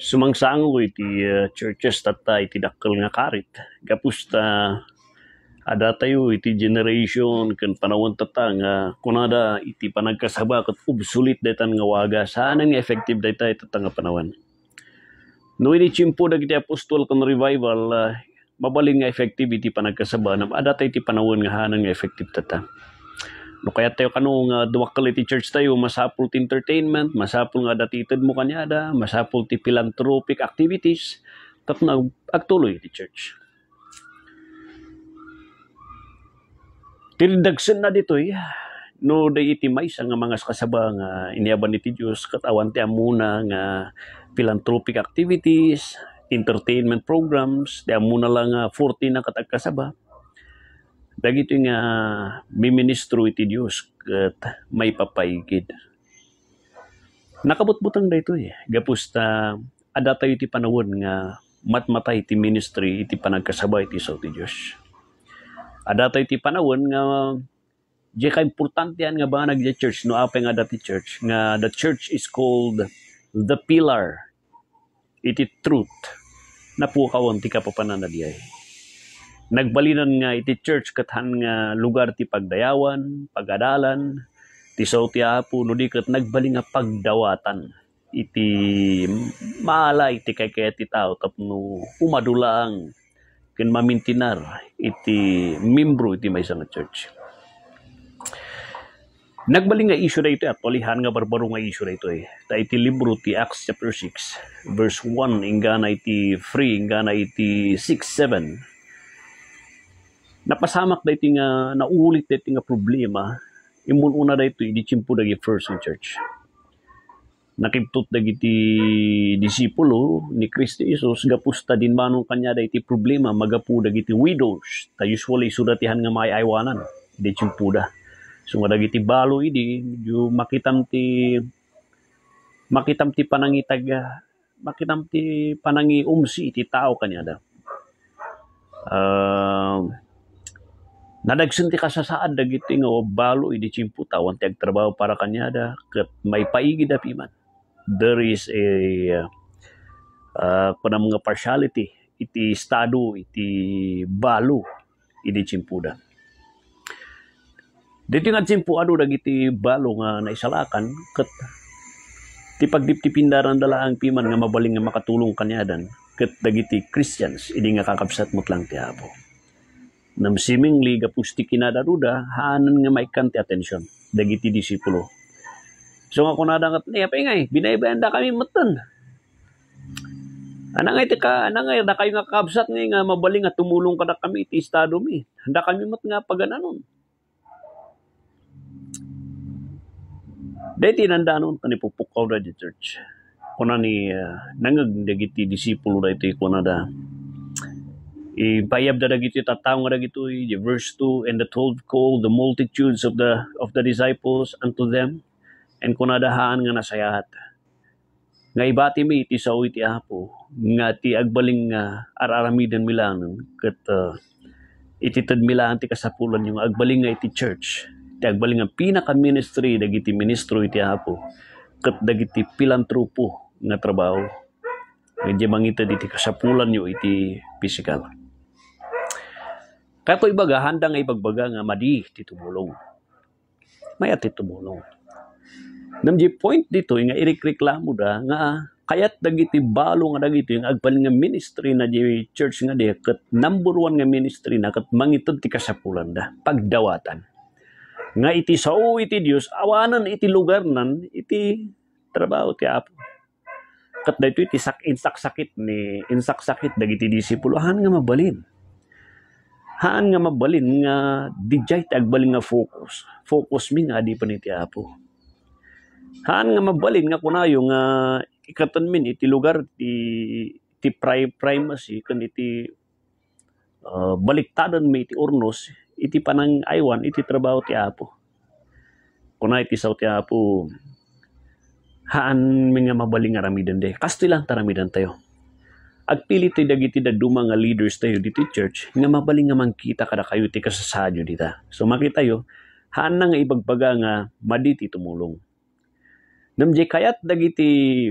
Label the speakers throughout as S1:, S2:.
S1: sumangsango iti uh, churches tatta iti dakkel nga karit. Kapusta ada tayo iti generation kan panawon tatta nga kunada iti panagkasaba kat obsolete daytan nga waga saan nga effective dayta iti nga panawan. No ini chimpo dagiti apostol kan revival uh, mabaling nga effective iti panagkasaba nam ada tayo iti panawon nga hanan nga effective tata. No kaya tayo kanu nga ah, duwa quality church tayo masapul ti entertainment, masapul nga datited mo kanyada, masapul ti philanthropic activities kat nag agtuloy ti church. Tildagsen na ditoy eh. no day iti maysa nga mga kasaba nga iniaban ni ti Dios kat awan ti amuna nga philanthropic activities, entertainment programs, ti amuna lang nga 40 na katagkasaba. kasaba dagito nga miministro iti Dios ket may papaigid. Nakabutbutang dayto eh. Gapusta adatay ah, iti panawon nga matmatay ti ministry iti panagkasabay iti sa ti Dios. Adatay ah, iti panawon nga di ka importante yan nga ba nagja church no apay nga dati church nga the church is called the pillar iti truth na po kawan ti kapapananadiay. Nagbalinan nga iti church kathan nga lugar ti pagdayawan, pagadalan, ti so ti apo no di kat nagbali nga pagdawatan iti maala iti kay kaya ti tao tapno umadulaang ken mamintinar iti membro iti maysa nga church. Nagbali nga issue na ito at olihan nga barbaro nga issue na ito eh. Ta iti libro ti Acts chapter 6 verse 1 ingana iti 3 ingana iti 6 7 napasamak da ito nga naulit da ito nga problema imun una da ito idichimpo dagi first in church nakiptot dagiti disipulo ni Kristo Isus gapusta din manong kanya da iti problema magapu dagiti widows ta usually sudatihan nga may aywanan idichimpo da so nga dagiti balo idi medyo makitam ti makitam ti panangitag ah, makitam ti panangi umsi ti tao kanya da uh, Nadagsinti ka sa saad dagiti nga oh, balo idi tawan ti agtrabaho para kanyada ket may paigi piman. There is a uh, uh kuna mga partiality iti estado iti balo idi chimpuda. Dito nga chimpu ano dagiti balo nga naisalakan ket ti pagdiptipindaran dala ang piman nga mabaling nga makatulong kanyadan ket dagiti Christians idi nga kakabsat mutlang ti Apo nam simingli gapusti kinadaruda hanan nga maikante atensyon dagiti disipulo. So nga kunada nga niya pengay eh, binaybanda kami matan. Ana nga teka ana nga da kayo nga kabsat nga eh, nga mabaling nga tumulong kada kami iti estado mi. Handa kami met nga pagananon. Dahil tinandanon, kanipupukaw na di church. Kuna ni uh, nangag dagiti disipulo da ito kunada. Ibayab na dagiti tataw nga dagito, verse 2, And the twelve called the multitudes of the of the disciples unto them, and kunadahaan nga nasayahat. Nga ibati mi iti sao iti apo, nga ti agbaling nga ah, araramidan milang, ket uh, ah, ititad milang ti kasapulan yung agbaling nga iti church, ti agbaling nga pinaka-ministry, dagiti ministro iti apo, ket dagiti pilantropo nga trabaho, nga mangita diti kasapulan nyo iti physical. Kaya po ibaga, handa nga ibagbaga nga madi titubulong. Maya titubulong. Namji point dito nga irikreklamo da nga kayat dagiti balo nga dagiti, yung agpalin nga ministry na di church nga di kat number one nga ministry na kat mangitod ti kasapulan da pagdawatan nga iti sao iti Dios awanan iti lugar nan iti trabaho ti Apo kat daytoy iti sak sakit ni insak sakit dagiti disipulo han nga mabalin Haan nga mabalin nga dijay tagbalin nga focus. Focus mi nga di pa ni Apo. Haan nga mabalin nga kunayo nga ikatan min iti lugar ti ti pri primacy kundi iti uh, baliktadan mi iti urnos iti panang aywan iti trabaho ti Apo. Kunay iti sao ti Apo haan mi nga mabalin nga ramidan de. Kastilan taramidan tayo. At pilit tayo dagiti da duma nga leaders tayo diti church nga mabaling nga mangkita kada kayo ti kasasadyo dita. So makita yo, haan nga ibagbaga nga maditi tumulong. Namjay kayat dagiti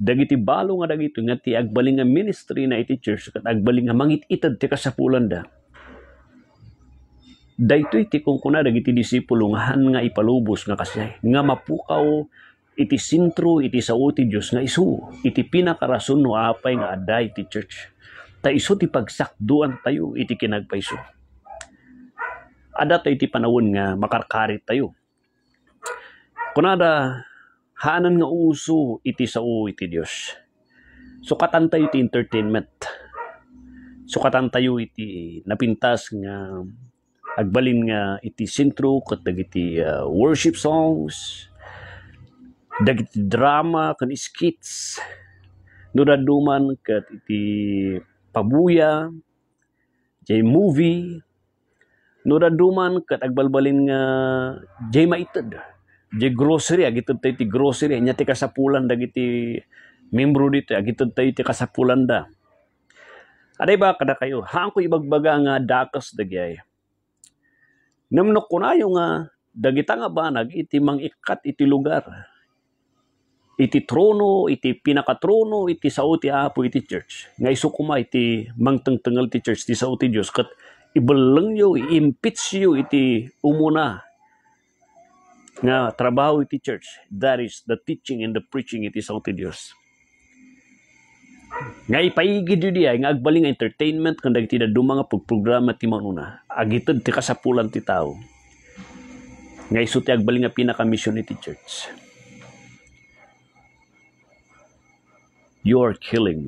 S1: dagiti balo nga dagito nga ti agbaling nga ministry na iti church kat agbaling nga mangititad ti kasapulan da. Daytoy ti kung kuna dagiti disipulo nga han nga ipalubos nga kasay nga mapukaw iti sentro iti sao ti Dios nga isu iti pinakarason no apay nga aday ti church ta isu ti pagsakduan tayo iti kinagpayso tayo iti panawon nga makarkarit tayo kunada hanan nga uso iti sao iti Dios sukatan tayo iti entertainment sukatan tayo iti napintas nga agbalin nga iti sentro ket iti uh, worship songs dagit drama kan skits nuraduman kat iti pabuya jay movie nuraduman kat agbalbalin nga jay maited jay grocery agited tayo ti grocery nya ti kasapulan dagiti membro dito agited tayo ti kasapulan da Aday ba kada kayo, haan ko ibagbaga nga dakas dagay. Namnok ko na yung nga, dagita nga ba nag iti mangikat iti lugar iti trono, iti pinakatrono, iti sao ti apo iti church. Nga iso kuma iti mangtangtangal ti church, ti sao ti Diyos. Kat ibalang nyo, i nyo iti umuna nga trabaho iti church. That is the teaching and the preaching iti sao ti Diyos. Nga ipaigid yun diya, nga agbaling entertainment, kung dagiti na dumanga pagprograma ti manuna, agitad ti kasapulan ti tao. Nga iso ti agbaling nga pinakamisyon iti church. you killing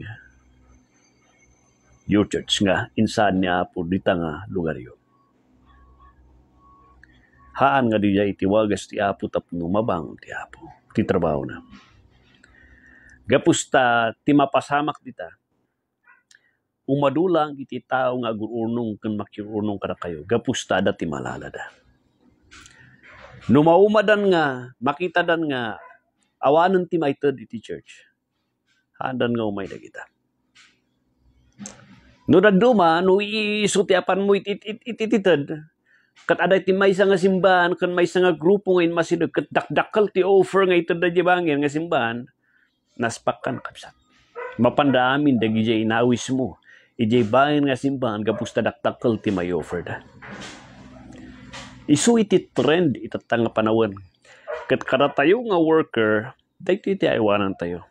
S1: your church nga insan niya po dita nga lugar yun. Haan nga diya itiwagas ti apo tapno mabang ti apo ti trabaho na. Gapusta ti mapasamak dita umadulang iti tao nga gurunong kan makirunong kada kayo. Gapusta da ti malalada. Numaumadan nga, makita dan nga, awanan ti maitad iti church. Handan nga umay kita. No duma, no apan mo ititititad. Kat aday ti may nga simbahan, kan may nga grupo ngayon masinod, kat dakdakal ti offer nga ito na jibangin nga simbahan, naspakan kapsat. Mapandamin dagi jay inawis mo. Ijay bayan nga simbahan, kapos dakdakal ti may offer da. Isu iti trend itatanga panawan. Kat karatayo nga worker, dahil ti ayawanan tayo.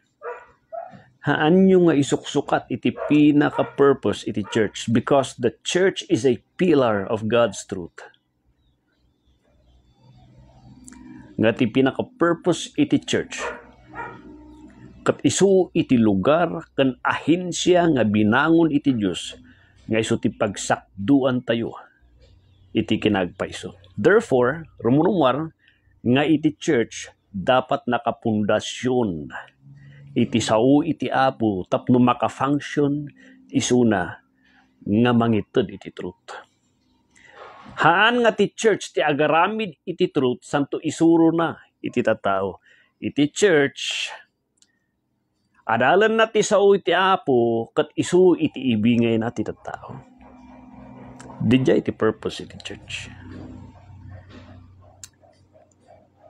S1: Haan nyo nga isuksukat iti pinaka-purpose iti church because the church is a pillar of God's truth. Nga ti pinaka-purpose iti church. Kat isu iti lugar kan ahinsya nga binangon iti Diyos nga iso ti pagsakduan tayo iti kinagpaiso. Therefore, rumunumar nga iti church dapat nakapundasyon iti sao iti apo tapno makafunction isuna nga mangited iti truth. Haan nga ti church ti agaramid iti truth santo isuro na iti tattao Iti church adalan na ti sao iti apo ket isu iti ibingay na ti tatao. Didya iti purpose iti church.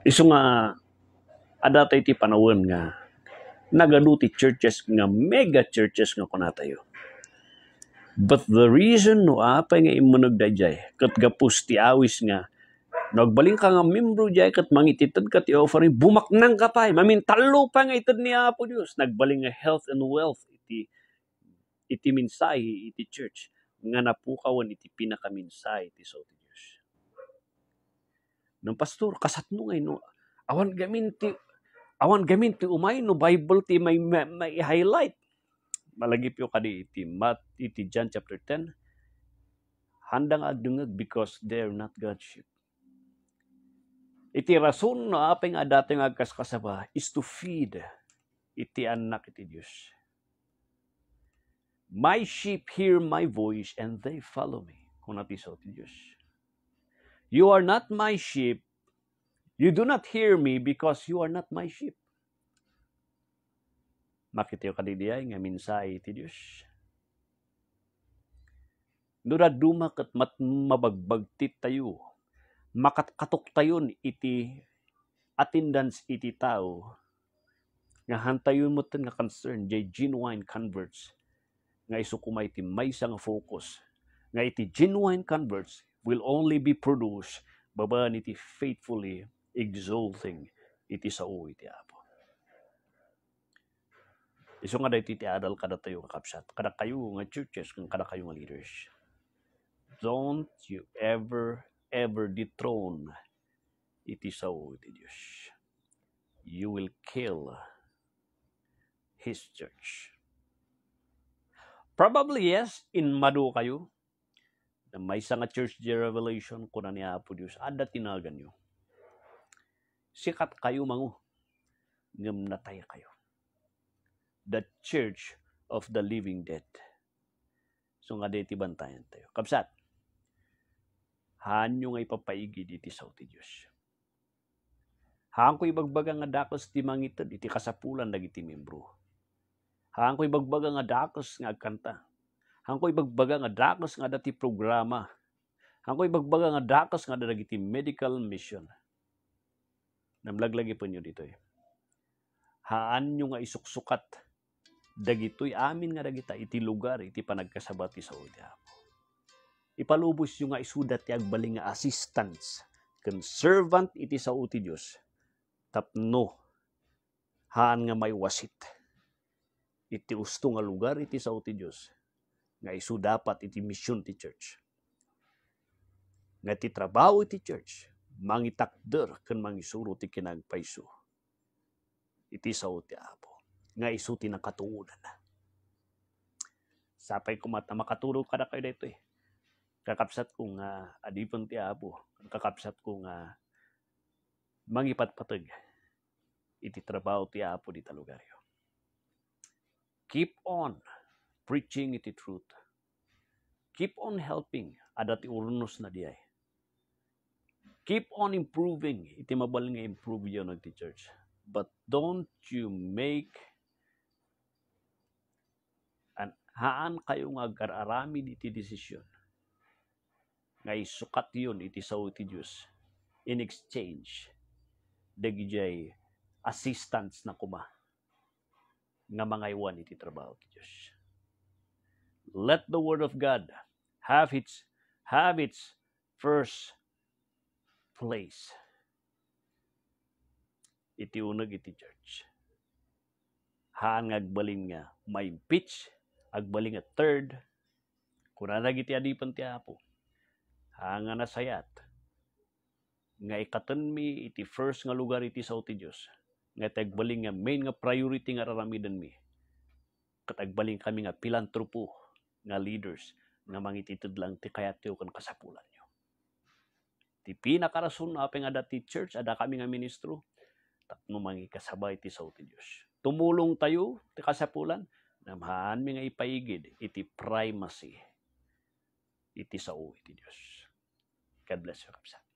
S1: Isu nga adatay iti panawon nga naganuti churches nga mega churches nga kunatayo. But the reason no apay nga imunog dayjay kat gapus ti awis nga nagbaling ka nga membro jay kat mangititad ka ti offering bumaknang ka pa mamintalo pa nga itad ni Apo Dios nagbaling nga health and wealth iti iti minsahi iti church nga napukawan iti pinakaminsahi iti so ti Dios. Nang pastor kasatno nga no awan gamin ti awan gamin ti umay no Bible ti may, may, may highlight. Malagip yo kadi iti Matt, iti John chapter 10. Handang adungag because they are not God's sheep. Iti rason no apeng adate nga kaskasaba is to feed iti anak iti Dios. My sheep hear my voice and they follow me. Kung natiso iti Dios. You are not my sheep, You do not hear me because you are not my sheep. Makita yung kadidiay nga minsay ti Diyos. Nuraduma kat mat mabagbagtit tayo. Makatkatok tayo iti attendance iti tao. Nga hantayon mo nga concern, jay genuine converts. Nga isukumay iti may nga focus. Nga iti genuine converts will only be produced babaan iti faithfully exulting iti sao iti Apo. Iso nga dahiti tiadal kada tayo kakapsat. Kada kayo nga churches, kada kayo nga leaders. Don't you ever, ever dethrone iti sao iti Diyos. You will kill His church. Probably yes, in Madu kayo. Na may isang church revelation ko na ni Apo Diyos. Ada tinagan nyo sikat kayo mango. natay kayo. The Church of the Living Dead. So nga deti bantayan tayo. Kapsat, hanyo nga ipapaigi diti sa uti Diyos. Haan ko ibagbaga nga dakos ti mangitad, iti kasapulan dagiti membro. Haan ko ibagbaga nga dakos nga agkanta. Haan ko ibagbaga nga dakos nga dati programa. Haan ko ibagbaga nga dakos nga dagiti medical mission namlaglagi po nyo dito eh. Haan nyo nga isuksukat, dagitoy amin nga dagita, iti lugar, iti panagkasabati sa udya po. Ipalubos nyo nga isudat ti agbaling nga assistance, kan servant iti sa uti Diyos, tapno, haan nga may wasit. Iti usto nga lugar, iti sa uti Diyos, nga isu dapat iti mission ti church. Nga ti trabaho iti church, mangitakder kan mangisuro ti kinagpaiso. Iti sa ti Apo. Nga iso ti nakatuunan na. Sapay kumata makaturo ka na kayo dito eh. Kakapsat ko nga uh, adipon ti Apo. Kakapsat ko nga uh, mangipatpatag iti trabaho ti Apo di talugaryo. Keep on preaching iti truth. Keep on helping adat urnos na diay Keep on improving. Iti mabal nga improve yun ti church. But don't you make an haan kayo nga gararamin iti desisyon. Nga isukat yun iti sa iti Diyos. In exchange, dagijay assistance na kuma nga mga iwan iti trabaho ti Diyos. Let the Word of God have its have its first place. Iti unag iti church. Haan nga agbalin nga may pitch, agbalin nga third. Kunanag iti adipan ti apo. Haan nga nasayat. Nga ikatan mi iti first nga lugar iti sa ti Diyos. Nga tagbalin nga main nga priority nga raramidan mi. Katagbaling kami nga pilantropo nga leaders nga mangititid lang ti kayat ti kan kasapulan Ti pinakarason na apeng ada church, ada kami nga ministro, tapno mangi kasabay ti sao ti Diyos. Tumulong tayo, ti kasapulan, namahan mi nga ipaigid, iti primacy, iti sao iti Diyos. God bless you, kapsa.